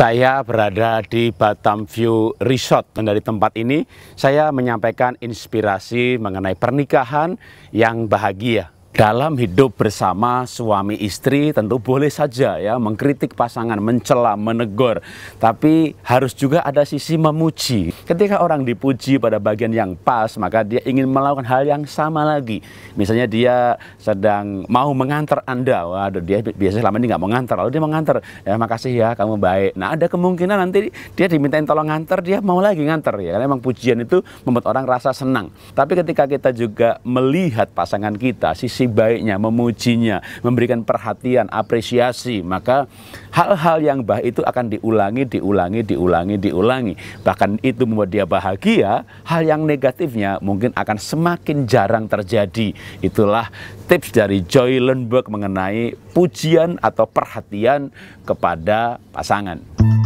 Saya berada di Batam View Resort dan dari tempat ini saya menyampaikan inspirasi mengenai pernikahan yang bahagia dalam hidup bersama suami istri tentu boleh saja ya mengkritik pasangan, mencela, menegur, tapi harus juga ada sisi memuji. Ketika orang dipuji pada bagian yang pas, maka dia ingin melakukan hal yang sama lagi. Misalnya dia sedang mau mengantar Anda, waduh dia biasanya selama ini nggak mengantar lalu dia mengantar, ya makasih ya kamu baik. Nah ada kemungkinan nanti dia dimintain tolong ngantar, dia mau lagi ngantar ya, karena memang pujian itu membuat orang rasa senang. Tapi ketika kita juga melihat pasangan kita, sisi sisi baiknya, memujinya, memberikan perhatian, apresiasi, maka hal-hal yang baik itu akan diulangi, diulangi, diulangi, diulangi. Bahkan itu membuat dia bahagia, hal yang negatifnya mungkin akan semakin jarang terjadi. Itulah tips dari Joy Lundberg mengenai pujian atau perhatian kepada pasangan.